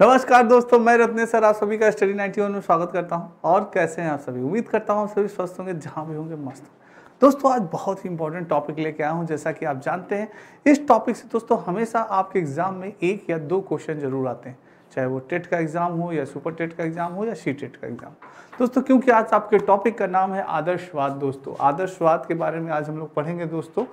नमस्कार दोस्तों मैं रत्नेश सर आप सभी का स्टडी नाइन्टी वन में स्वागत करता हूं और कैसे हैं आप सभी उम्मीद करता हूं आप सभी स्वस्थ होंगे जहां भी होंगे मस्त दोस्तों आज बहुत ही इंपॉर्टेंट टॉपिक लेके आया हूं जैसा कि आप जानते हैं इस टॉपिक से दोस्तों हमेशा आपके एग्जाम में एक या दो क्वेश्चन जरूर आते हैं चाहे वो टेट का एग्ज़ाम हो या सुपर टेट का एग्ज़ाम हो या सी टेट का एग्ज़ाम दोस्तों क्योंकि आज आपके टॉपिक का नाम है आदर्शवाद दोस्तों आदर्शवाद के बारे में आज हम लोग पढ़ेंगे दोस्तों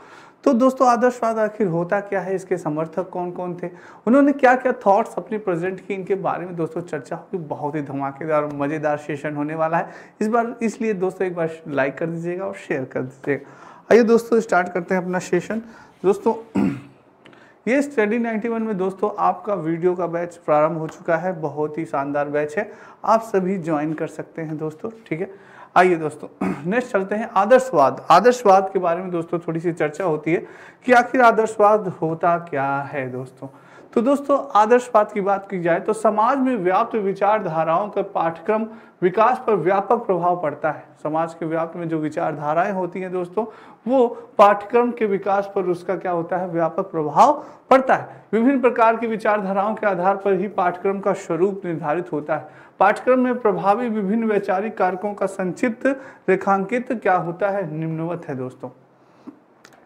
तो दोस्तों आदर्शवाद आखिर होता क्या है इसके समर्थक कौन कौन थे उन्होंने क्या क्या थॉट्स अपने प्रेजेंट किए इनके बारे में दोस्तों चर्चा होगी बहुत ही धमाकेदार और मज़ेदार सेशन होने वाला है इस बार इसलिए दोस्तों एक बार लाइक कर दीजिएगा और शेयर कर दीजिएगा आइए दोस्तों स्टार्ट करते हैं अपना सेशन दोस्तों ये स्टडी 91 में दोस्तों आपका वीडियो का बैच प्रारंभ हो चुका है बहुत ही शानदार बैच है आप सभी ज्वाइन कर सकते हैं दोस्तों ठीक है आइए दोस्तों नेक्स्ट चलते हैं आदर्शवाद आदर्शवाद के बारे में दोस्तों थोड़ी सी चर्चा होती है कि आखिर आदर्शवाद होता क्या है दोस्तों तो दोस्तों आदर्शवाद की बात की जाए तो समाज में व्याप्त विचारधाराओं का पाठ्यक्रम विकास पर व्यापक प्रभाव पड़ता है समाज के व्याप्त में जो विचारधाराएं होती हैं दोस्तों वो पाठ्यक्रम के विकास पर उसका क्या होता है व्यापक प्रभाव पड़ता है विभिन्न प्रकार की विचारधाराओं के आधार पर ही पाठ्यक्रम का स्वरूप निर्धारित होता है पाठ्यक्रम में प्रभावी विभिन्न वैचारिक कारकों का संक्षिप्त रेखांकित क्या होता है निम्नवत है दोस्तों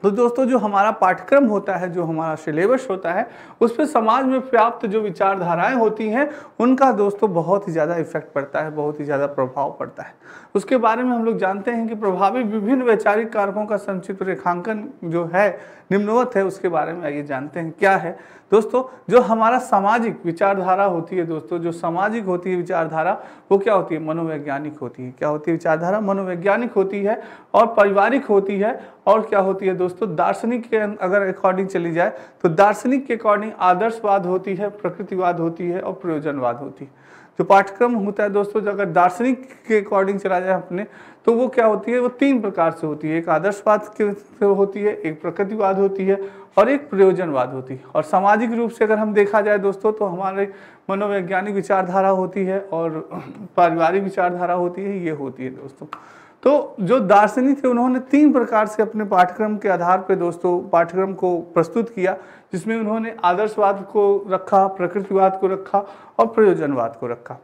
तो दोस्तों जो हमारा पाठ्यक्रम होता है जो हमारा सिलेबस होता है उस पर समाज में व्याप्त जो विचारधाराएं होती हैं उनका दोस्तों बहुत ही ज़्यादा इफेक्ट पड़ता है बहुत ही ज़्यादा प्रभाव पड़ता है उसके बारे में हम लोग जानते हैं कि प्रभावी विभिन्न वैचारिक कारकों का संक्षिप्त रेखांकन जो है निम्नवत है उसके बारे में आइए जानते हैं क्या है दोस्तों जो हमारा सामाजिक विचारधारा होती है दोस्तों जो सामाजिक होती है विचारधारा वो क्या होती है मनोवैज्ञानिक होती है क्या होती है विचारधारा मनोवैज्ञानिक होती है और पारिवारिक होती है और क्या होती है दोस्तों दार्शनिक के अगर अकॉर्डिंग चली जाए तो दार्शनिक के अकॉर्डिंग आदर्शवाद होती है प्रकृतिवाद होती है और प्रयोजनवाद होती है जो पाठ्यक्रम होता है दोस्तों अगर दार्शनिक के अकॉर्डिंग चला जाए अपने तो वो क्या होती है वो तीन प्रकार से होती है एक आदर्शवाद के होती है एक प्रकृतिवाद होती है और एक प्रयोजनवाद होती है और सामाजिक रूप से अगर हम देखा जाए दोस्तों तो हमारे मनोवैज्ञानिक विचारधारा होती है और पारिवारिक विचारधारा होती है ये होती है दोस्तों तो जो दार्शनिक थे उन्होंने तीन प्रकार से अपने पाठ्यक्रम के आधार पर दोस्तों पाठ्यक्रम को प्रस्तुत किया जिसमें उन्होंने आदर्शवाद को रखा प्रकृतिवाद को रखा और प्रयोजनवाद को रखा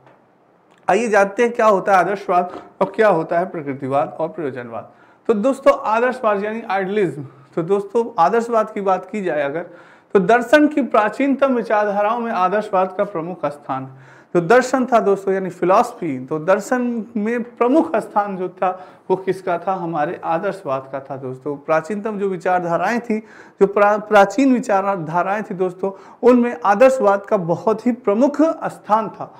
आइए जानते हैं क्या होता है आदर्शवाद और क्या होता है प्रकृतिवाद और प्रयोजनवाद तो दोस्तों आदर्शवाद यानी आइडलिज्म तो दोस्तों आदर्शवाद की बात की जाए अगर तो दर्शन की प्राचीनतम विचारधाराओं में आदर्शवाद का प्रमुख स्थान जो तो दर्शन था दोस्तों यानी फिलॉसफी तो दर्शन में प्रमुख स्थान जो था वो किसका था हमारे आदर्शवाद का था दोस्तों प्राचीनतम जो विचारधाराएं थी जो प्रा, प्राचीन विचारधाराएं थी दोस्तों उनमें आदर्शवाद का बहुत ही प्रमुख स्थान था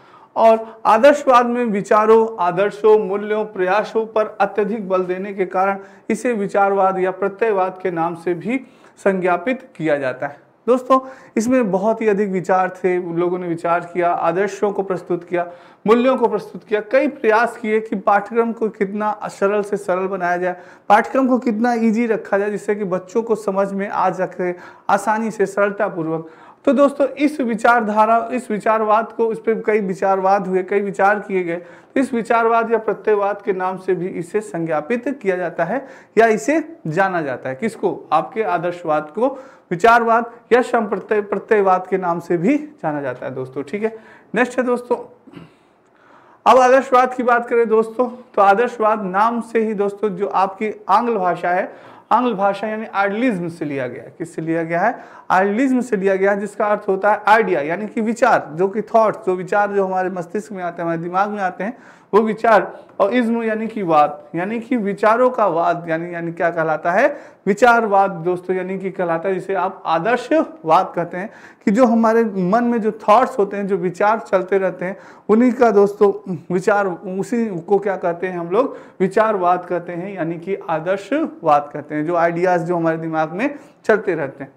और आदर्शवाद में विचारों आदर्शों मूल्यों प्रयासों पर अत्यधिक बल देने के कारण इसे विचारवाद या प्रत्ययवाद के नाम से भी संज्ञापित किया जाता है दोस्तों इसमें बहुत ही अधिक विचार थे लोगों ने विचार किया आदर्शों को प्रस्तुत किया मूल्यों को प्रस्तुत किया कई प्रयास किए कि पाठ्यक्रम को कितना सरल से सरल बनाया जाए पाठ्यक्रम को कितना इजी रखा जाए जिससे कि बच्चों को समझ में आ सके आसानी से सरलतापूर्वक तो दोस्तों इस विचारधारा इस विचारवाद को उस पर कई विचारवाद हुए कई विचार किए गए तो इस विचारवाद या प्रत्ययवाद के नाम से भी इसे संज्ञापित किया जाता है या इसे जाना जाता है किसको आपके आदर्शवाद को विचारवाद या श्रम प्रत्यय प्रत्ययवाद के नाम से भी जाना जाता है दोस्तों ठीक है नेक्स्ट है दोस्तों अब आदर्शवाद की बात करें दोस्तों तो आदर्शवाद नाम से ही दोस्तों जो आपकी आंग्ल भाषा है आंग्ल भाषा यानी आइडलिज्म से लिया गया है किससे लिया गया है आइडलिज्म से लिया गया है जिसका अर्थ होता है आइडिया यानी कि विचार जो कि थॉट्स जो विचार जो हमारे मस्तिष्क में आते हैं हमारे दिमाग में आते हैं वो विचार और इज्म यानी कि वाद यानी कि विचारों का वाद यानी यानी क्या कहलाता है विचारवाद दोस्तों यानी कि कहलाता है जिसे आप आदर्शवाद कहते हैं कि जो हमारे मन में जो थॉट्स होते हैं जो विचार चलते रहते हैं उन्हीं का दोस्तों विचार उसी को क्या कहते हैं हम लोग विचारवाद कहते हैं यानी कि आदर्शवाद कहते हैं जो आइडियाज़ जो हमारे दिमाग में चलते रहते हैं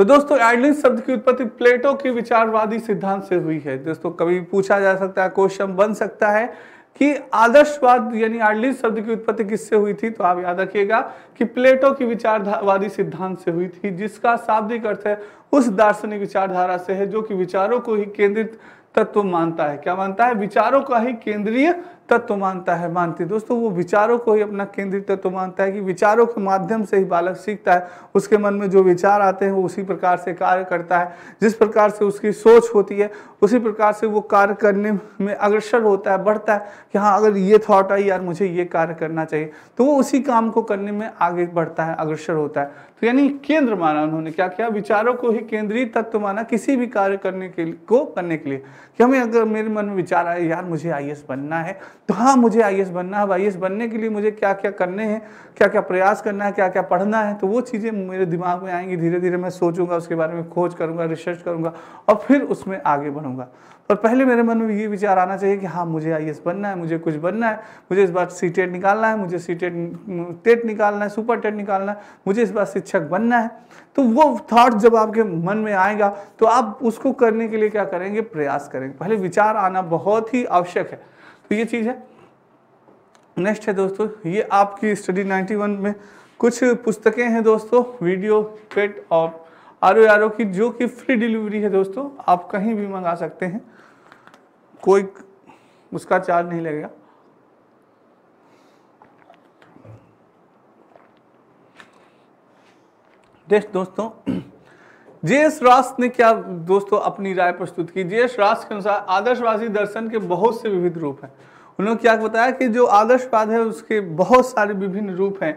तो दोस्तों एडलिन शब्द की उत्पत्ति प्लेटो के विचारवादी सिद्धांत से हुई है दोस्तों कभी पूछा जा सकता है क्वेश्चन बन सकता है कि आदर्शवाद यानी आइडलिन शब्द की उत्पत्ति किससे हुई थी तो आप याद रखिएगा कि प्लेटो की विचारवादी सिद्धांत से हुई थी जिसका शाब्दिक अर्थ है उस दार्शनिक विचारधारा से है जो कि विचारों को ही केंद्रित तत्व मानता है क्या मानता है विचारों का ही केंद्रीय तत्व मानता है मानती दोस्तों वो विचारों को ही अपना केंद्रित तत्व मानता है कि विचारों के माध्यम से ही बालक सीखता है उसके मन में जो विचार आते हैं वो उसी प्रकार से कार्य करता है जिस प्रकार से उसकी सोच होती है उसी प्रकार से वो कार्य करने में अग्रसर होता है बढ़ता है कि हाँ अगर ये थॉट आई यार मुझे ये कार्य करना चाहिए तो वो उसी काम को करने में आगे बढ़ता है अग्रसर होता है तो यानी केंद्र माना उन्होंने क्या किया विचारों को ही केंद्रीय तत्व माना किसी भी कार्य करने के को करने के लिए कि हमें अगर मेरे मन में विचार आया यार मुझे आई बनना है तो हाँ मुझे आई बनना है अब आई बनने के लिए मुझे क्या क्या करने हैं क्या क्या प्रयास करना है क्या क्या पढ़ना है तो वो चीज़ें मेरे दिमाग में आएंगी धीरे धीरे मैं सोचूंगा उसके बारे में खोज करूंगा रिसर्च करूंगा और फिर उसमें आगे बढ़ूंगा बनूंगा पर पहले मेरे मन में ये विचार आना चाहिए कि हाँ मुझे आई बनना है मुझे कुछ बनना है मुझे इस बार सी टेट निकालना है मुझे सी टेट टेट निकालना है सुपर टेट निकालना है मुझे इस बार शिक्षक बनना है तो वो थाट जब आपके मन में आएगा तो आप उसको करने के लिए क्या करेंगे प्रयास करेंगे पहले विचार आना बहुत ही आवश्यक है तो ये चीज़ है नेक्स्ट है दोस्तों ये आपकी स्टडी 91 में कुछ पुस्तकें हैं दोस्तों वीडियो पेट और आर ओ आर ओ की जो कि फ्री डिलीवरी है दोस्तों आप कहीं भी मंगा सकते हैं कोई उसका चार्ज नहीं लगेगा नेक्स्ट दोस्तों जेएस रास ने क्या दोस्तों अपनी राय प्रस्तुत की जेएस रास के अनुसार आदर्शवादी दर्शन के बहुत से विविध रूप हैं उन्होंने क्या बताया कि जो आदर्शवाद है उसके बहुत सारे विभिन्न रूप हैं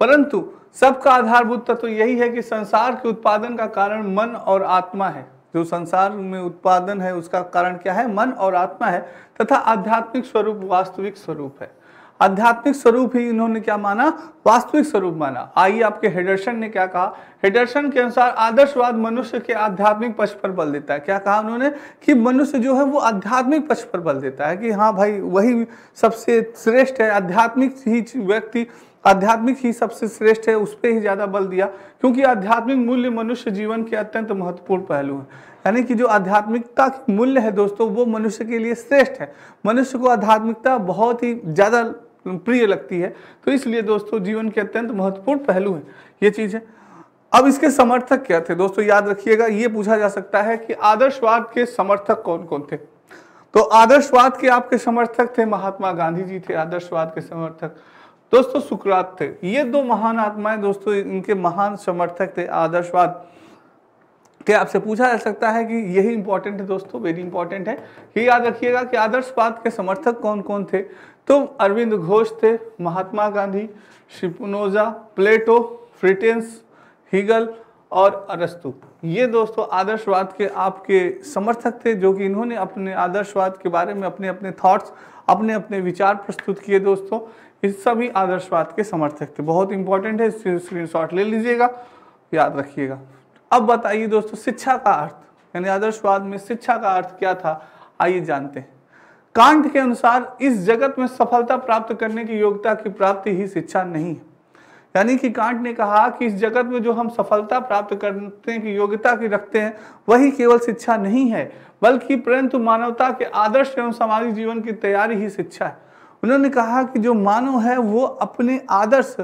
परंतु सबका आधारभूत तत्व तो यही है कि संसार के उत्पादन का कारण मन और आत्मा है जो संसार में उत्पादन है उसका कारण क्या है मन और आत्मा है तथा आध्यात्मिक स्वरूप वास्तविक स्वरूप है आध्यात्मिक स्वरूप ही इन्होंने क्या माना वास्तविक स्वरूप माना आइए आपके हेडर्सन ने क्या कहा हेडर्सन के अनुसार आदर्शवाद मनुष्य के आध्यात्मिक पक्ष पर बल देता है क्या कहा उन्होंने कि मनुष्य जो है वो आध्यात्मिक पक्ष पर बल देता है कि हाँ भाई वही सबसे श्रेष्ठ है आध्यात्मिक ही व्यक्ति आध्यात्मिक ही सबसे श्रेष्ठ है उस पर ही ज़्यादा बल दिया क्योंकि आध्यात्मिक मूल्य मनुष्य जीवन के अत्यंत महत्वपूर्ण पहलू है यानी कि जो आध्यात्मिकता की मूल्य है दोस्तों वो मनुष्य के लिए श्रेष्ठ है मनुष्य को आध्यात्मिकता बहुत ही ज़्यादा प्रिय लगती है तो इसलिए दोस्तों जीवन के अत्यंत महत्वपूर्ण पहलू है ये चीज़ है अब इसके समर्थक क्या थे दोस्तों याद रखिएगा ये पूछा जा सकता है कि आदर्शवाद के समर्थक कौन कौन थे तो आदर्शवाद के आपके समर्थक थे महात्मा गांधी जी थे आदर्शवाद के समर्थक दोस्तों सुकरात थे ये दो महान आत्माएं दोस्तों इनके महान समर्थक थे आदर्शवाद क्या आपसे पूछा जा सकता है कि यही इंपॉर्टेंट है दोस्तों वेरी इंपॉर्टेंट है ये याद रखिएगा कि आदर्शवाद के समर्थक कौन कौन थे तो अरविंद घोष थे महात्मा गांधी शिपनोजा प्लेटो फ्रिटेंस हीगल और अरस्तु ये दोस्तों आदर्शवाद के आपके समर्थक थे जो कि इन्होंने अपने आदर्शवाद के बारे में अपने अपने थॉट्स अपने अपने विचार प्रस्तुत किए दोस्तों इस सभी आदर्शवाद के समर्थक थे बहुत इंपॉर्टेंट है शॉट ले लीजिएगा याद रखिएगा अब बताइए दोस्तों शिक्षा का अर्थ यानी आदर्शवाद में शिक्षा का अर्थ क्या था आइए जानते हैं कांट के अनुसार इस जगत में सफलता प्राप्त करने की योग्यता की प्राप्ति ही शिक्षा नहीं है यानी कि कांट ने कहा कि इस जगत में जो हम सफलता प्राप्त करने की योग्यता की रखते हैं वही केवल शिक्षा नहीं है बल्कि परंतु मानवता के आदर्श एवं सामाजिक जीवन की तैयारी ही शिक्षा है उन्होंने कहा कि जो मानव है वो अपने आदर्श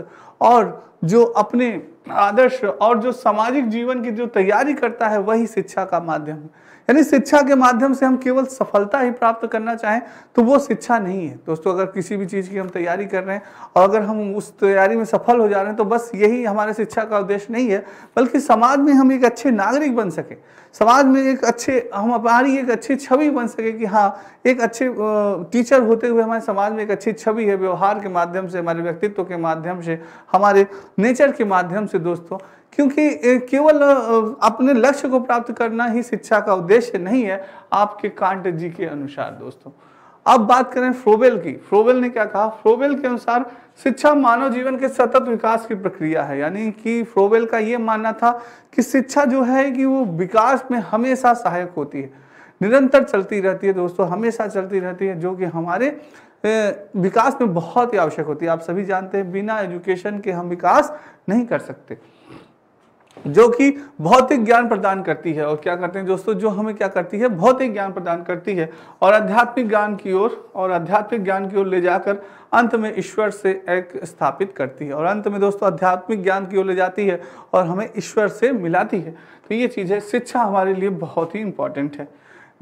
और जो अपने आदर्श और जो सामाजिक जीवन की जो तैयारी करता है वही शिक्षा का माध्यम है यानी शिक्षा के माध्यम से हम केवल सफलता ही प्राप्त करना चाहें तो वो शिक्षा नहीं है दोस्तों अगर किसी भी चीज़ की हम तैयारी कर रहे हैं और अगर हम उस तैयारी में सफल हो जा रहे हैं तो बस यही हमारे शिक्षा का उद्देश्य नहीं है बल्कि समाज में हम एक अच्छे नागरिक बन सके समाज में एक अच्छे हम हमारी एक अच्छी छवि बन सके कि हाँ एक अच्छे टीचर होते हुए हमारे समाज में एक अच्छी छवि है व्यवहार के माध्यम से हमारे व्यक्तित्व के माध्यम से हमारे नेचर के माध्यम से दोस्तों क्योंकि केवल अपने लक्ष्य को प्राप्त करना ही शिक्षा का उद्देश्य नहीं है आपके कांट जी के अनुसार दोस्तों अब बात करें फ्रोबेल की फ्रोबेल ने क्या कहा फ्रोबेल के अनुसार शिक्षा मानव जीवन के सतत विकास की प्रक्रिया है यानी कि फ्रोबेल का ये मानना था कि शिक्षा जो है कि वो विकास में हमेशा सहायक होती है निरंतर चलती रहती है दोस्तों हमेशा चलती रहती है जो कि हमारे विकास में बहुत ही आवश्यक होती है आप सभी जानते हैं बिना एजुकेशन के हम विकास नहीं कर सकते जो कि भौतिक ज्ञान प्रदान करती है और क्या करते हैं दोस्तों जो हमें क्या करती है भौतिक ज्ञान प्रदान करती है और आध्यात्मिक ज्ञान की ओर और आध्यात्मिक ज्ञान की ओर ले जाकर अंत में ईश्वर से एक स्थापित करती है और अंत में दोस्तों आध्यात्मिक ज्ञान की ओर ले जाती है और हमें ईश्वर से मिलाती है तो ये चीज़ है शिक्षा हमारे लिए बहुत ही इंपॉर्टेंट है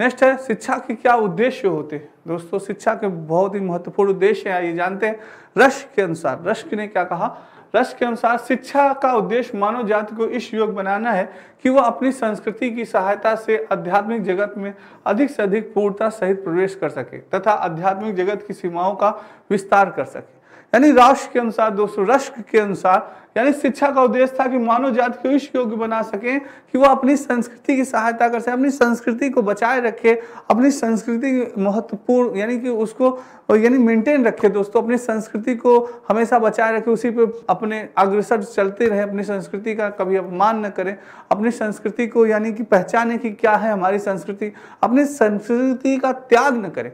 नेक्स्ट है शिक्षा के क्या उद्देश्य होते हैं दोस्तों शिक्षा के बहुत ही महत्वपूर्ण उद्देश्य है ये जानते हैं रश के अनुसार रश ने क्या कहा रश के अनुसार शिक्षा का उद्देश्य मानव जाति को इस योग बनाना है कि वह अपनी संस्कृति की सहायता से आध्यात्मिक जगत में अधिक से अधिक पूर्णता सहित प्रवेश कर सके तथा आध्यात्मिक जगत की सीमाओं का विस्तार कर सके यानी राष्ट्र के अनुसार दोस्तों रश्क के अनुसार यानी शिक्षा का उद्देश्य था कि मानव जाति को इस योग्य बना सके कि वो अपनी संस्कृति की सहायता कर सके अपनी संस्कृति को बचाए रखे अपनी संस्कृति महत्वपूर्ण यानी कि उसको यानी मेंटेन रखे दोस्तों अपनी संस्कृति को हमेशा बचाए रखे उसी पे अपने अग्रसर चलते रहे अपनी संस्कृति का कभी अपमान न करें अपनी संस्कृति को यानी कि पहचाने कि क्या है हमारी संस्कृति अपनी संस्कृति का त्याग न करें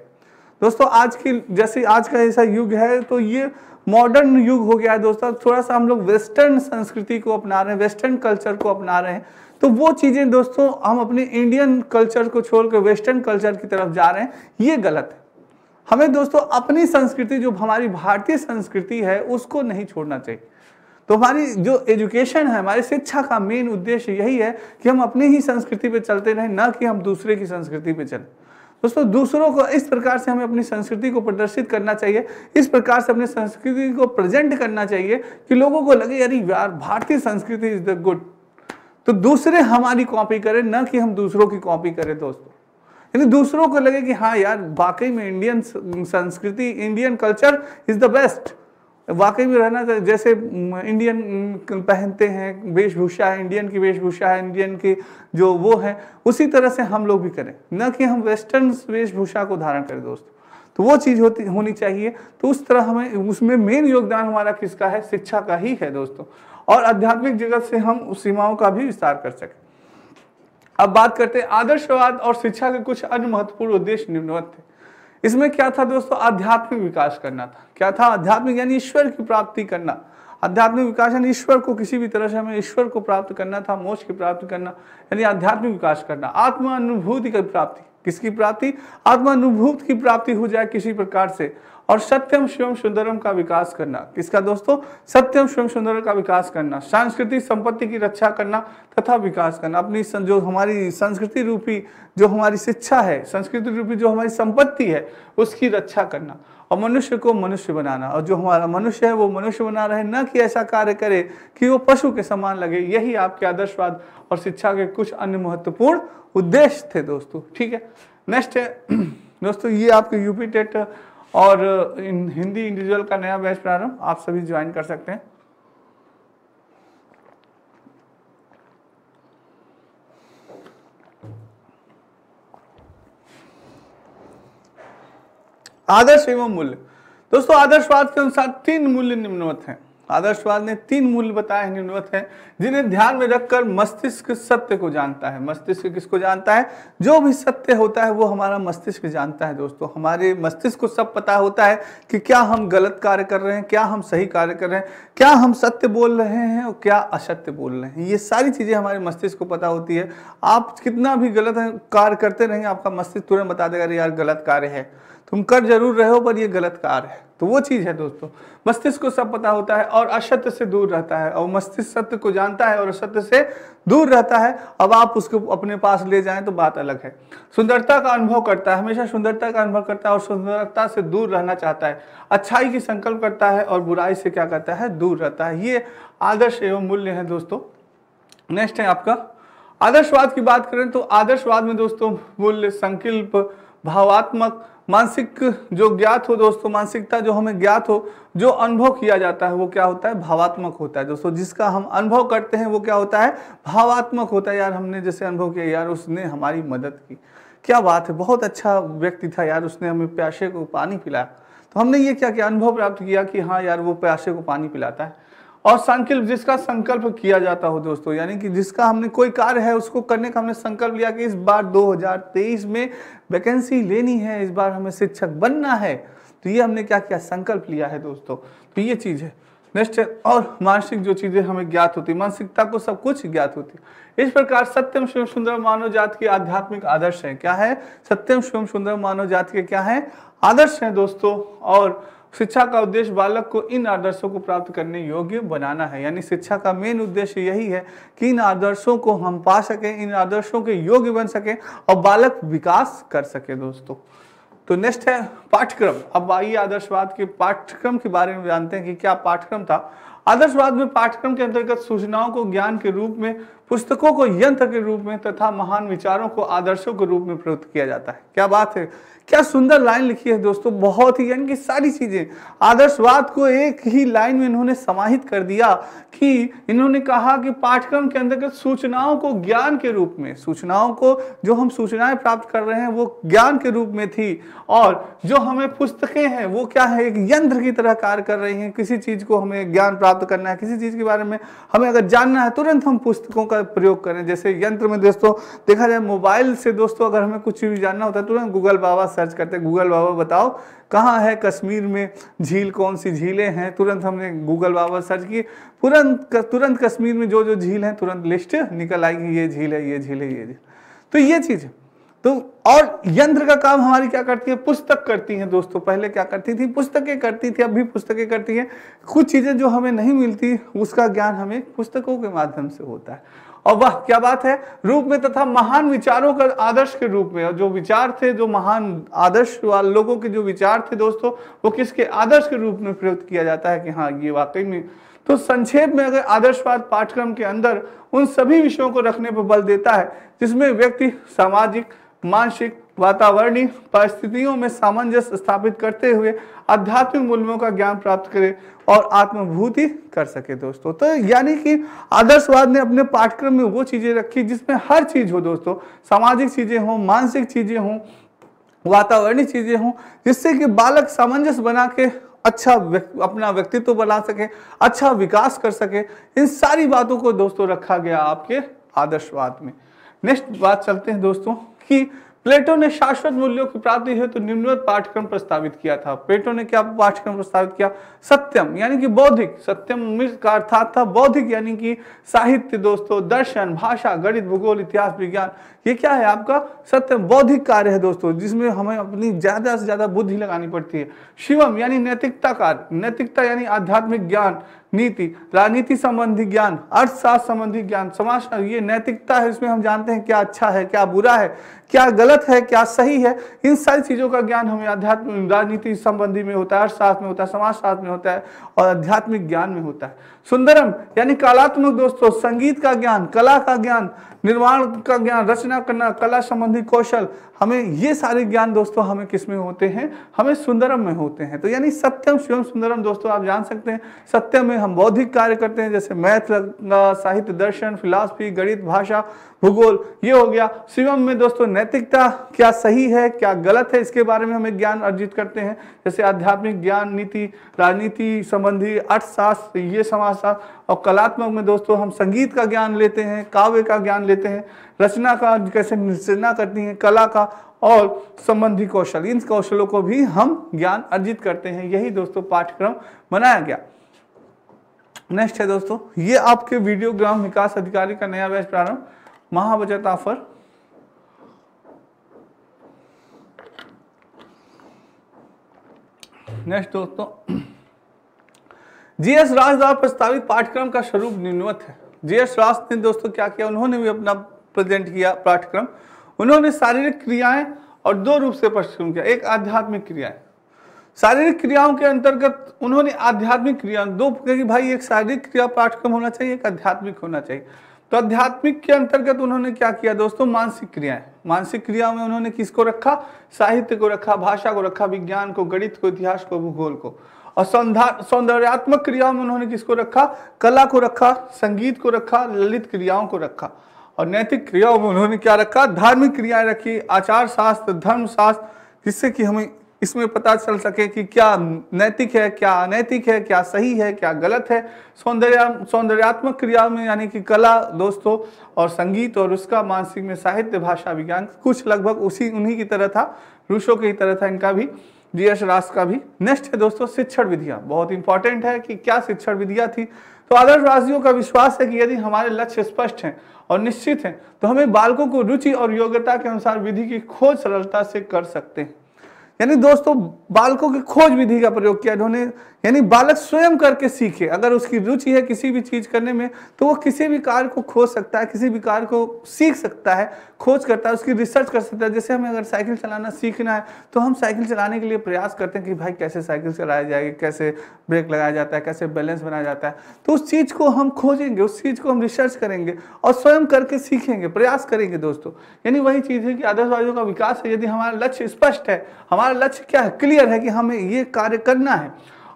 दोस्तों आज की जैसे आज का ऐसा युग है तो ये मॉडर्न युग हो गया है दोस्तों थोड़ा सा हम लोग वेस्टर्न संस्कृति को अपना रहे हैं वेस्टर्न कल्चर को अपना रहे हैं तो वो चीज़ें दोस्तों हम अपने इंडियन कल्चर को छोड़कर वेस्टर्न कल्चर की तरफ जा रहे हैं ये गलत है हमें दोस्तों अपनी संस्कृति जो हमारी भारतीय संस्कृति है उसको नहीं छोड़ना चाहिए तो हमारी जो एजुकेशन है हमारी शिक्षा का मेन उद्देश्य यही है कि हम अपनी ही संस्कृति पे चलते रहें ना कि हम दूसरे की संस्कृति पे चलें दोस्तों दूसरों को इस प्रकार से हमें अपनी संस्कृति को प्रदर्शित करना चाहिए इस प्रकार से अपनी संस्कृति को प्रेजेंट करना चाहिए कि लोगों को लगे यार यार भारतीय संस्कृति इज द गुड तो दूसरे हमारी कॉपी करें न कि हम दूसरों की कॉपी करें दोस्तों यानी दूसरों को लगे कि हाँ यार वाकई में इंडियन संस्कृति Indian culture is the best वाकई भी रहना था जैसे इंडियन पहनते हैं वेशभूषा है इंडियन की वेशभूषा है इंडियन की जो वो है उसी तरह से हम लोग भी करें न कि हम वेस्टर्न वेशभूषा को धारण करें दोस्तों तो वो चीज़ होती होनी चाहिए तो उस तरह हमें उसमें मेन योगदान हमारा किसका है शिक्षा का ही है दोस्तों और आध्यात्मिक जगत से हम उस सीमाओं का भी विस्तार कर सकें अब बात करते हैं आदर्शवाद और शिक्षा के कुछ अन्य महत्वपूर्ण उद्देश्य निम्नवत थे इसमें क्या था दोस्तों आध्यात्मिक विकास करना था क्या था आध्यात्मिक यानी ईश्वर की प्राप्ति करना आध्यात्मिक विकास यानी ईश्वर को किसी भी तरह से हमें ईश्वर को प्राप्त करना था मोक्ष की प्राप्ति करना यानी आध्यात्मिक विकास करना आत्मानुभूति की प्राप्ति किसकी प्राप्ति आत्मानुभूत की प्राप्ति हो जाए किसी प्रकार से और सत्यम शिवम सुंदरम का विकास करना किसका दोस्तों सत्यम शिवम सुंदरम का विकास करना सांस्कृतिक संपत्ति की रक्षा करना तथा विकास करना अपनी जो हमारी संस्कृति रूपी जो हमारी शिक्षा है संस्कृति रूपी जो हमारी संपत्ति है उसकी रक्षा करना और मनुष्य को मनुष्य बनाना और जो हमारा मनुष्य है वो मनुष्य बना रहे न कि ऐसा कार्य करे कि वो पशु के समान लगे यही आपके आदर्शवाद और शिक्षा के कुछ अन्य महत्वपूर्ण उद्देश्य थे दोस्तों ठीक है नेक्स्ट है दोस्तों ये आपके यूपी टेट और इन हिंदी इंडिविजुअल का नया बैच प्रारंभ आप सभी ज्वाइन कर सकते हैं आदर्श एवं मूल्य दोस्तों आदर्शवाद के अनुसार तीन मूल्य निम्नवत हैं आदर्शवाद ने तीन मूल्य बताए निम्नवत है जिन्हें ध्यान में रखकर मस्तिष्क सत्य को जानता है मस्तिष्क किसको जानता है जो भी सत्य होता है वो हमारा मस्तिष्क जानता है दोस्तों हमारे मस्तिष्क को सब पता होता है कि क्या हम गलत कार्य कर रहे हैं क्या हम सही कार्य कर रहे हैं क्या हम सत्य बोल रहे हैं और क्या असत्य बोल रहे हैं ये सारी चीज़ें हमारे मस्तिष्क को पता होती है आप कितना भी गलत कार्य करते रहेंगे आपका मस्तिष्क तुरंत बता देगा अरे यार गलत कार्य है तुम कर जरूर रहे हो पर ये गलत कार है तो वो चीज़ है दोस्तों मस्तिष्क को सब पता होता है और असत्य से दूर रहता है और मस्तिष्क सत्य को जानता है और असत्य से दूर रहता है अब आप उसको अपने पास ले जाएं तो बात अलग है सुंदरता का अनुभव करता है हमेशा सुंदरता का अनुभव करता है और सुंदरता से दूर रहना चाहता है अच्छाई की संकल्प करता है और बुराई से क्या करता है दूर रहता है ये आदर्श एवं मूल्य है दोस्तों नेक्स्ट है आपका आदर्शवाद की बात करें तो आदर्शवाद में दोस्तों मूल्य संकल्प भावात्मक मानसिक जो ज्ञात हो दोस्तों मानसिकता जो हमें ज्ञात हो जो अनुभव किया जाता है वो क्या होता है भावात्मक होता है दोस्तों जिसका हम अनुभव करते हैं वो क्या होता है भावात्मक होता है यार हमने जैसे अनुभव किया यार उसने हमारी मदद की क्या बात है बहुत अच्छा व्यक्ति था यार उसने हमें प्यासे को पानी पिलाया तो हमने ये क्या किया अनुभव प्राप्त किया कि हाँ यार वो प्यासे को पानी पिलाता है और संकल्प जिसका संकल्प किया जाता हो दोस्तों यानी कि जिसका हमने कोई कार्य है उसको करने का हमने संकल्प लिया कि इस बार 2023 में वैकेंसी लेनी है इस बार हमें शिक्षक बनना है तो ये हमने क्या किया संकल्प लिया है दोस्तों तो ये चीज़ है नेक्स्ट है और मानसिक जो चीज़ें हमें ज्ञात होती है मानसिकता को सब कुछ ज्ञात होती है इस प्रकार सत्यम शिव सुंदर मानव जात के आध्यात्मिक आदर्श है क्या है सत्यम शिव सुंदर मानव जात के क्या है आदर्श है दोस्तों और शिक्षा का उद्देश्य बालक को इन आदर्शों को प्राप्त करने योग्य बनाना है यानी शिक्षा का मेन उद्देश्य यही है कि इन आदर्शों को हम पा सकें इन आदर्शों के योग्य बन सकें और बालक विकास कर सके दोस्तों तो नेक्स्ट है पाठ्यक्रम अब आइए आदर्शवाद के पाठ्यक्रम के बारे में जानते हैं कि क्या पाठ्यक्रम था आदर्शवाद में पाठ्यक्रम के अंतर्गत सूचनाओं को ज्ञान के रूप में पुस्तकों को यंत्र के रूप में तथा महान विचारों को आदर्शों के रूप में प्रयुक्त किया जाता है क्या बात है क्या सुंदर लाइन लिखी है दोस्तों बहुत ही यानी कि सारी चीजें आदर्शवाद को एक ही लाइन में इन्होंने समाहित कर दिया कि इन्होंने कहा कि पाठ्यक्रम के अंतर्गत सूचनाओं को ज्ञान के रूप में सूचनाओं को जो हम सूचनाएं प्राप्त कर रहे हैं वो ज्ञान के रूप में थी और जो हमें पुस्तकें हैं वो क्या है एक यंत्र की तरह कार्य कर रही हैं किसी चीज को हमें ज्ञान प्राप्त करना है किसी चीज के बारे में हमें अगर जानना है तुरंत हम पुस्तकों का प्रयोग करें जैसे यंत्र में दोस्तों देखा जाए मोबाइल से दोस्तों अगर हमें कुछ भी जानना होता है तुरंत गूगल बाबा सर्च करते हैं गूगल बाबा बताओ कहाँ है कश्मीर में झील कौन सी झीलें हैं तुरंत हमने गूगल बाबा सर्च किए तुरंत तुरंत कश्मीर में जो जो झील हैं तुरंत लिस्ट निकल आएगी ये झील है ये झील है ये झील तो ये चीज़ तो और यंत्र का काम हमारी क्या करती है पुस्तक करती है दोस्तों पहले क्या करती थी पुस्तकें करती थी अब भी पुस्तकें करती हैं कुछ चीज़ें जो हमें नहीं मिलती उसका ज्ञान हमें पुस्तकों के माध्यम से होता है और वह क्या बात है रूप में तथा महान विचारों का आदर्श के रूप में और जो विचार थे जो महान आदर्श वाले लोगों के जो विचार थे दोस्तों वो किसके आदर्श के रूप में प्रयुक्त किया जाता है कि हाँ ये वाकई में तो संक्षेप में अगर आदर्शवाद पाठ्यक्रम के अंदर उन सभी विषयों को रखने पर बल देता है जिसमें व्यक्ति सामाजिक मानसिक वातावरणीय परिस्थितियों में सामंजस्य स्थापित करते हुए आध्यात्मिक मूल्यों का ज्ञान प्राप्त करे और आत्मभूति कर सके दोस्तों तो यानी कि आदर्शवाद ने अपने पाठ्यक्रम में वो चीजें रखी जिसमें हर चीज हो दोस्तों सामाजिक चीजें हों मानसिक चीजें हों वातावरणीय चीजें हों जिससे कि बालक सामंजस्य बना के अच्छा अपना व्यक्तित्व बना सके अच्छा विकास कर सके इन सारी बातों को दोस्तों रखा गया आपके आदर्शवाद में नेक्स्ट बात चलते हैं दोस्तों कि प्लेटो ने शाश्वत मूल्यों की प्राप्ति हेतु तो निम्नवत पाठ्यक्रम प्रस्तावित किया था प्लेटो ने क्या पाठ्यक्रम प्रस्तावित किया सत्यम यानी कि बौद्धिक सत्यम का अर्थात था बौद्धिक यानी कि साहित्य दोस्तों दर्शन भाषा गणित भूगोल इतिहास विज्ञान ये क्या है आपका सत्य बौद्धिक कार्य है दोस्तों जिसमें हमें अपनी ज्यादा से ज्यादा बुद्धि लगानी पड़ती है शिवम यानी नैतिकता कार्य नैतिकता यानी आध्यात्मिक ज्ञान नीति राजनीति संबंधी ज्ञान अर्थशास्त्र संबंधी ज्ञान समाज ये नैतिकता है इसमें हम जानते हैं क्या अच्छा है क्या बुरा है क्या गलत है क्या सही है इन सारी चीज़ों का ज्ञान हमें अध्यात्म राजनीति संबंधी में होता है अर्थशास्त्र में होता है समाजशास्त्र में होता है और आध्यात्मिक ज्ञान में होता है सुंदरम यानी कलात्मक दोस्तों संगीत का ज्ञान कला का ज्ञान निर्माण का ज्ञान रचना रचना करना कला संबंधी कौशल हमें ये सारे ज्ञान दोस्तों हमें किस में होते हैं हमें सुंदरम में होते हैं तो यानी सत्यम शिवम सुंदरम दोस्तों आप जान सकते हैं सत्यम में हम बौद्धिक कार्य करते हैं जैसे मैथ साहित्य दर्शन फिलासफी गणित भाषा भूगोल ये हो गया शिवम में दोस्तों नैतिकता क्या सही है क्या गलत है इसके बारे में हमें ज्ञान अर्जित करते हैं जैसे आध्यात्मिक ज्ञान नीति राजनीति संबंधी अर्थशास्त्र ये समाजशास्त्र और कलात्मक में दोस्तों हम संगीत का ज्ञान लेते हैं काव्य का ज्ञान लेते हैं रचना का कैसे रचना करती है कला का और संबंधी कौशल इन कौशलों को भी हम ज्ञान अर्जित करते हैं यही दोस्तों पाठ्यक्रम बनाया गया नेक्स्ट है दोस्तों ये आपके वीडियो ग्राम विकास अधिकारी का नया बैच प्रारंभ महाबचत ऑफर नेक्स्ट दोस्तों जीएस राज द्वारा प्रस्तावित पाठ्यक्रम का स्वरूप निम्नवत है जीएस राज ने दोस्तों क्या किया उन्होंने भी अपना प्रेजेंट किया पाठ्यक्रम उन्होंने शारीरिक क्रियाएं और दो रूप से प्रस्तुत किया एक आध्यात्मिक क्रियाएं शारीरिक क्रियाओं के अंतर्गत उन्होंने आध्यात्मिक क्रिया दो भाई एक शारीरिक क्रिया पाठ्यक्रम होना चाहिए एक आध्यात्मिक होना चाहिए तो आध्यात्मिक के अंतर्गत उन्होंने क्या किया दोस्तों मानसिक क्रियाएं मानसिक क्रिया में उन्होंने किसको रखा साहित्य को रखा भाषा को रखा विज्ञान को गणित को इतिहास को भूगोल को और सौंदर्यात्मक क्रियाओं में उन्होंने किसको रखा कला को रखा संगीत को रखा ललित क्रियाओं को रखा और नैतिक क्रियाओं में उन्होंने क्या रखा धार्मिक क्रियाएं रखी आचार शास्त्र धर्म शास्त्र जिससे कि हमें इसमें पता चल सके कि क्या नैतिक है क्या अनैतिक है क्या सही है क्या गलत है सौंदर्य सौंदर्यात्मक क्रिया में यानी कि कला दोस्तों और संगीत और उसका मानसिक में साहित्य भाषा विज्ञान कुछ लगभग उसी उन्हीं की तरह था रूसों की तरह था इनका भी जी एस रास का भी नेक्स्ट है दोस्तों शिक्षण विधियां बहुत इंपॉर्टेंट है कि क्या शिक्षण विधियां थी तो आदर्श राशियों का विश्वास है कि यदि हमारे लक्ष्य स्पष्ट हैं और निश्चित हैं तो हमें बालकों को रुचि और योग्यता के अनुसार विधि की खोज सरलता से कर सकते हैं यानी दोस्तों बालकों की खोज विधि का प्रयोग किया उन्होंने यानी बालक स्वयं करके सीखे अगर उसकी रुचि है किसी भी चीज करने में तो वो किसी भी कार्य को खोज सकता है किसी भी कार्य को सीख सकता है खोज करता है उसकी रिसर्च कर सकता है जैसे हमें अगर साइकिल चलाना सीखना है तो हम साइकिल चलाने के लिए प्रयास करते हैं कि भाई कैसे साइकिल चलाया जाए कैसे ब्रेक लगाया जाता है कैसे बैलेंस बनाया जाता है तो उस चीज को हम खोजेंगे उस चीज को हम रिसर्च करेंगे और स्वयं करके सीखेंगे प्रयास करेंगे दोस्तों यानी वही चीज है कि आदर्शवादियों का विकास है यदि हमारा लक्ष्य स्पष्ट है हमारा हमारा लक्ष्य क्या है क्लियर है कि हमें ये कार्य करना है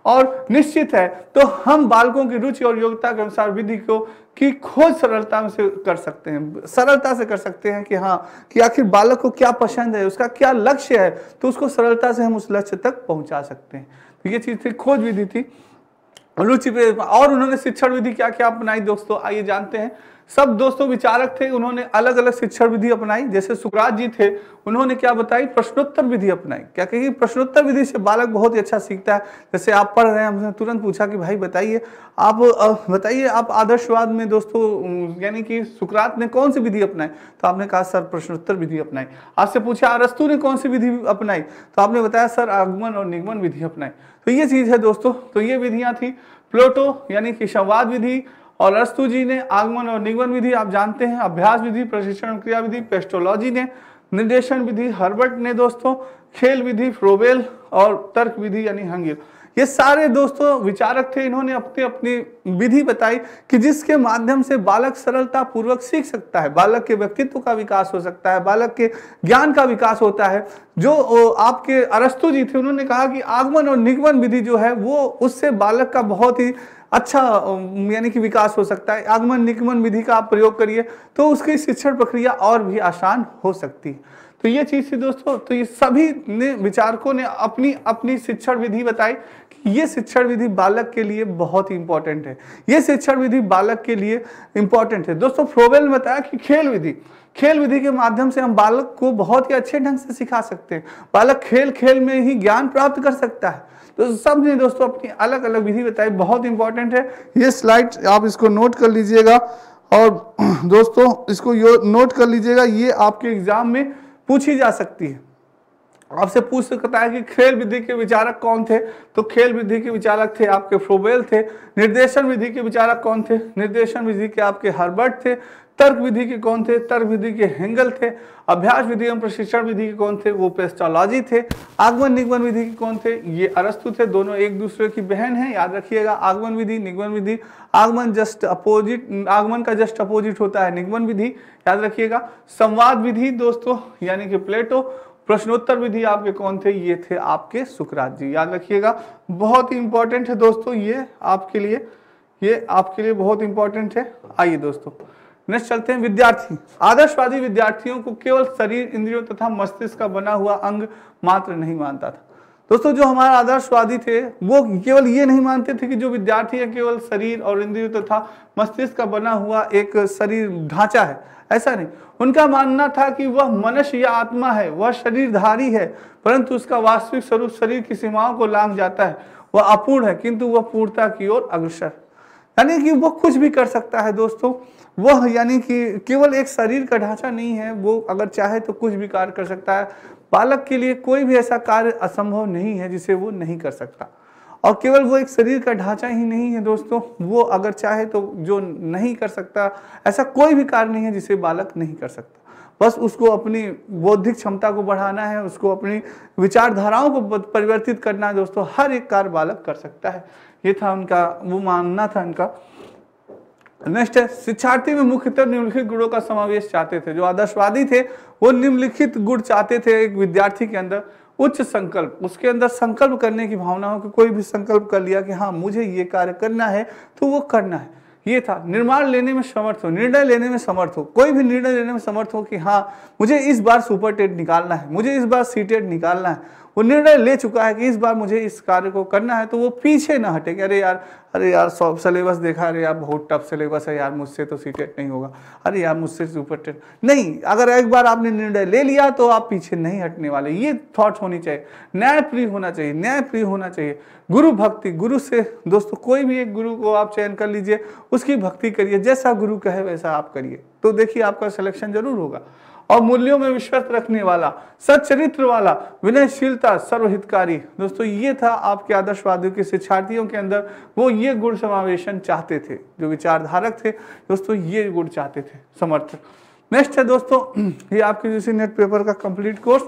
और निश्चित है तो हम बालकों की रुचि और योग्यता के अनुसार विधि को की खोज सरलता से कर सकते हैं सरलता से कर सकते हैं कि हाँ कि आखिर बालक को क्या पसंद है उसका क्या लक्ष्य है तो उसको सरलता से हम उस लक्ष्य तक पहुंचा सकते हैं तो ये चीज़ थी खोज विधि थी रुचि और उन्होंने शिक्षण विधि क्या क्या अपनाई दोस्तों आइए जानते हैं सब दोस्तों विचारक थे उन्होंने अलग अलग शिक्षण विधि अपनाई जैसे सुकराज जी थे उन्होंने क्या बताई प्रश्नोत्तर विधि अपनाई क्या कहिए प्रश्नोत्तर विधि से बालक बहुत ही अच्छा सीखता है जैसे आप पढ़ रहे हैं हमने तुरंत पूछा कि भाई बताइए आप बताइए आप आदर्शवाद में दोस्तों यानी कि सुकरात ने कौन सी विधि अपनाई तो आपने कहा सर प्रश्नोत्तर विधि अपनाई आपसे पूछा अरस्तु ने कौन सी विधि अपनाई तो आपने बताया सर आगमन और निगमन विधि अपनाई तो ये चीज़ है दोस्तों तो ये विधियां थी प्लोटो यानी कि संवाद विधि और अस्तु जी ने आगमन और निगमन विधि आप जानते हैं अभ्यास विधि प्रशिक्षण क्रिया विधि पेस्टोलॉजी ने निर्देशन विधि हर्बर्ट ने दोस्तों खेल विधि फ्रोबेल और तर्क विधि यानी हंगिल ये सारे दोस्तों विचारक थे इन्होंने अपनी अपनी विधि बताई कि जिसके माध्यम से बालक सरलता पूर्वक सीख सकता है बालक के व्यक्तित्व का विकास हो सकता है बालक के ज्ञान का विकास होता है जो आपके अरस्तु जी थे उन्होंने कहा कि आगमन और निगमन विधि जो है वो उससे बालक का बहुत ही अच्छा यानी कि विकास हो सकता है आगमन निगमन विधि का आप प्रयोग करिए तो उसकी शिक्षण प्रक्रिया और भी आसान हो सकती है तो ये चीज थी दोस्तों तो ये सभी ने विचारकों ने अपनी अपनी शिक्षण विधि बताई कि ये शिक्षण विधि बालक के लिए बहुत ही इंपॉर्टेंट है ये शिक्षण विधि बालक के लिए इंपॉर्टेंट है दोस्तों फ्रोवेल ने बताया कि खेल विधि खेल विधि के माध्यम से हम बालक को बहुत ही अच्छे ढंग से सिखा सकते हैं बालक खेल खेल में ही ज्ञान प्राप्त कर सकता है तो सब ने दोस्तों अपनी अलग अलग विधि बताई बहुत इंपॉर्टेंट है ये स्लाइड आप इसको नोट कर लीजिएगा और दोस्तों इसको यो नोट कर लीजिएगा ये आपके एग्जाम में पूछी जा सकती है आपसे पूछ सकता है कि खेल विधि के विचारक कौन थे तो खेल विधि के विचारक थे आपके फ्रोबेल थे निर्देशन विधि के विचारक कौन थे निर्देशन विधि के आपके हर्बर्ट थे तर्क विधि के कौन थे तर्क विधि के हेंगल थे अभ्यास विधि एवं प्रशिक्षण विधि के कौन थे वो पेस्टोलॉजी थे आगमन निगमन विधि के कौन थे ये अरस्तु थे दोनों एक दूसरे की बहन है याद रखिएगा आगमन विधि निगमन विधि आगमन जस्ट अपोजिट आगमन का जस्ट अपोजिट होता है निगमन विधि याद रखिएगा संवाद विधि दोस्तों यानी कि प्लेटो प्रश्नोत्तर विधि आपके कौन थे ये थे आपके सुकरात जी याद रखिएगा बहुत ही इंपॉर्टेंट है दोस्तों ये आपके लिए ये आपके लिए बहुत इंपॉर्टेंट है आइए दोस्तों नेक्स्ट चलते हैं विद्यार्थी आदर्शवादी विद्यार्थियों को केवल शरीर इंद्रियों तथा मस्तिष्क का बना हुआ अंग मात्र नहीं मानता था दोस्तों जो हमारे आदर्शवादी थे वो केवल ये नहीं मानते थे कि जो विद्यार्थी है केवल शरीर और इंद्रिय तथा तो मस्तिष्क का बना हुआ एक शरीर ढांचा है ऐसा नहीं उनका मानना था कि वह मनुष्य या आत्मा है वह शरीरधारी है परंतु उसका वास्तविक स्वरूप शरीर की सीमाओं को लांग जाता है वह अपूर्ण है किंतु वह पूर्णता की ओर अग्रसर यानी कि वो कुछ भी कर सकता है दोस्तों वह यानी कि केवल एक शरीर का ढांचा नहीं है वो अगर चाहे तो कुछ भी कार्य कर सकता है बालक के लिए कोई भी ऐसा कार्य असंभव नहीं है जिसे वो नहीं कर सकता और केवल वो एक शरीर का ढांचा ही नहीं है दोस्तों वो अगर चाहे तो जो नहीं कर सकता ऐसा कोई भी कार्य नहीं है जिसे बालक नहीं कर सकता बस उसको अपनी बौद्धिक क्षमता को बढ़ाना है उसको अपनी विचारधाराओं को परिवर्तित करना है दोस्तों हर एक कार्य बालक कर सकता है ये था उनका वो मानना था उनका नेक्स्ट है शिक्षार्थी में मुख्यतः निम्नलिखित गुणों का समावेश चाहते थे जो आदर्शवादी थे वो निम्नलिखित गुण चाहते थे एक विद्यार्थी के अंदर उच्च संकल्प उसके अंदर संकल्प करने की भावना हो कि कोई भी संकल्प कर लिया कि हाँ मुझे ये कार्य करना है तो वो करना है ये था निर्माण लेने में समर्थ हो निर्णय लेने में समर्थ हो कोई भी निर्णय लेने में समर्थ हो कि हाँ मुझे इस बार सुपर टेट निकालना है मुझे इस बार सी टेट निकालना है वो निर्णय ले चुका है कि इस बार मुझे इस कार्य को करना है तो वो पीछे ना हटे कि अरे यार अरे यार सौ सिलेबस देखा अरे यार बहुत टफ सिलेबस है यार मुझसे तो सी नहीं होगा अरे यार मुझसे सुपर टेट नहीं अगर एक बार आपने निर्णय ले लिया तो आप पीछे नहीं हटने वाले ये थॉट होनी चाहिए न्याय प्रिय होना चाहिए न्याय प्रिय होना चाहिए गुरु भक्ति गुरु से दोस्तों कोई भी एक गुरु को आप चयन कर लीजिए उसकी भक्ति करिए जैसा गुरु कहे वैसा आप करिए तो देखिए आपका सिलेक्शन जरूर होगा और मूल्यों में विश्वास रखने वाला सच्चरित्र वाला विनयशीलता सर्वहितकारी दोस्तों ये था आपके आदर्शवादियों के शिक्षार्थियों के अंदर वो ये गुण समावेशन चाहते थे जो विचारधारक थे दोस्तों ये गुण चाहते थे समर्थ नेक्स्ट है दोस्तों ये आपके जैसे नेट पेपर का कंप्लीट कोर्स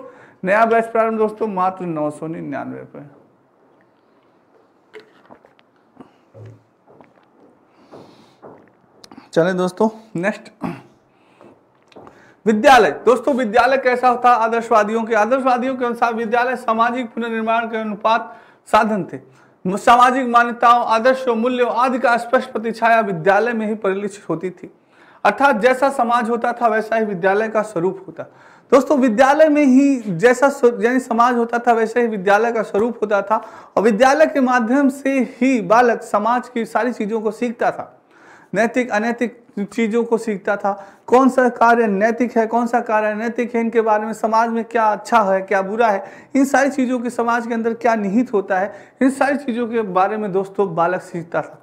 नया बैच प्रारंभ दोस्तों मात्र नौ सौ निन्यानवे रुपए चले दोस्तों नेक्स्ट विद्यालय दोस्तों विद्यालय कैसा होता आदर्शवादियों के आदर्शवादियों के अनुसार विद्यालय सामाजिक पुनर्निर्माण के अनुपात साधन थे सामाजिक मान्यताओं आदर्श मूल्यों आदि का स्पष्ट प्रतिछाया विद्यालय में ही परिलक्षित होती थी अर्थात जैसा समाज होता था वैसा ही विद्यालय का स्वरूप होता दोस्तों विद्यालय में ही जैसा यानी समाज होता था वैसे ही विद्यालय का स्वरूप होता था और विद्यालय के माध्यम से ही बालक समाज की सारी चीजों को सीखता था नैतिक अनैतिक चीज़ों को सीखता था कौन सा कार्य नैतिक है कौन सा कार्य नैतिक है इनके बारे में समाज में क्या अच्छा है क्या बुरा है इन सारी चीज़ों के समाज के अंदर क्या निहित होता है इन सारी चीज़ों के बारे में दोस्तों बालक सीखता था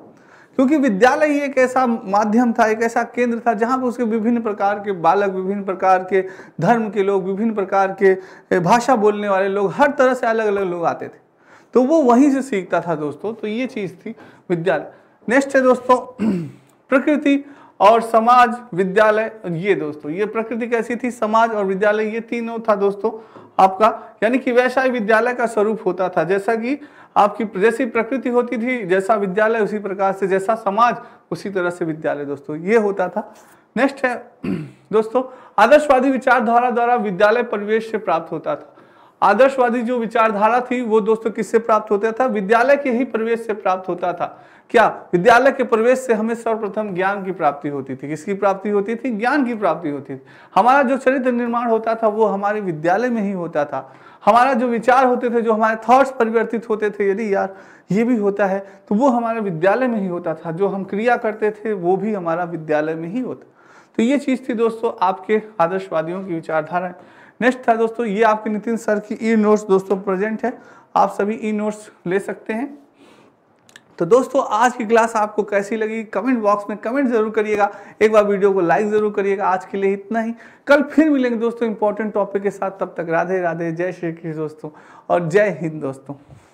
क्योंकि विद्यालय ही एक ऐसा माध्यम था एक ऐसा केंद्र था जहाँ पर उसके विभिन्न प्रकार के बालक विभिन्न प्रकार के धर्म के लोग विभिन्न प्रकार के भाषा बोलने वाले लोग हर तरह से अलग अलग लोग आते थे तो वो वहीं से सीखता था दोस्तों तो ये चीज़ थी विद्यालय नेक्स्ट है दोस्तों प्रकृति और समाज विद्यालय ये दोस्तों ये प्रकृति कैसी थी समाज और विद्यालय ये तीनों था दोस्तों आपका यानी कि वैसा ही विद्यालय का स्वरूप होता था जैसा कि आपकी जैसी प्रकृति होती थी जैसा विद्यालय उसी प्रकार से जैसा समाज उसी तरह से विद्यालय दोस्तों ये होता था नेक्स्ट है दोस्तों आदर्शवादी विचारधारा द्वारा विद्यालय परिवेश से प्राप्त होता था आदर्शवादी जो विचारधारा थी वो दोस्तों किससे प्राप्त होता था विद्यालय के ही प्रवेश से प्राप्त होता था क्या विद्यालय के प्रवेश से हमें सर्वप्रथम ज्ञान की प्राप्ति होती थी किसकी प्राप्ति होती थी ज्ञान की प्राप्ति होती थी हमारा जो चरित्र निर्माण होता था वो हमारे विद्यालय में ही होता था हमारा जो विचार होते थे जो हमारे थॉट्स परिवर्तित होते थे यदि यार ये भी होता है तो वो हमारे विद्यालय में ही होता था जो हम क्रिया करते थे वो भी हमारा विद्यालय में ही होता तो ये चीज़ थी दोस्तों आपके आदर्शवादियों की विचारधारा नेक्स्ट था दोस्तों ये आपके नितिन सर की ई नोट्स दोस्तों प्रेजेंट है आप सभी ई नोट्स ले सकते हैं तो दोस्तों आज की क्लास आपको कैसी लगी कमेंट बॉक्स में कमेंट जरूर करिएगा एक बार वीडियो को लाइक जरूर करिएगा आज के लिए इतना ही कल फिर मिलेंगे दोस्तों इंपॉर्टेंट टॉपिक के साथ तब तक राधे राधे जय श्री कृष्ण दोस्तों और जय हिंद दोस्तों